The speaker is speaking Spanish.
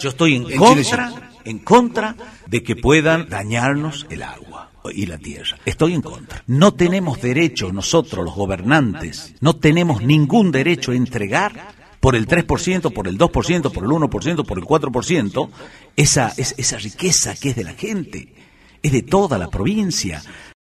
Yo estoy en, contra, en contra de que puedan dañarnos el agua y la tierra. Estoy en contra. No tenemos derecho nosotros, los gobernantes, no tenemos ningún derecho a entregar por el 3%, por el 2%, por el 1%, por el 4%, esa, esa riqueza que es de la gente, es de toda la provincia.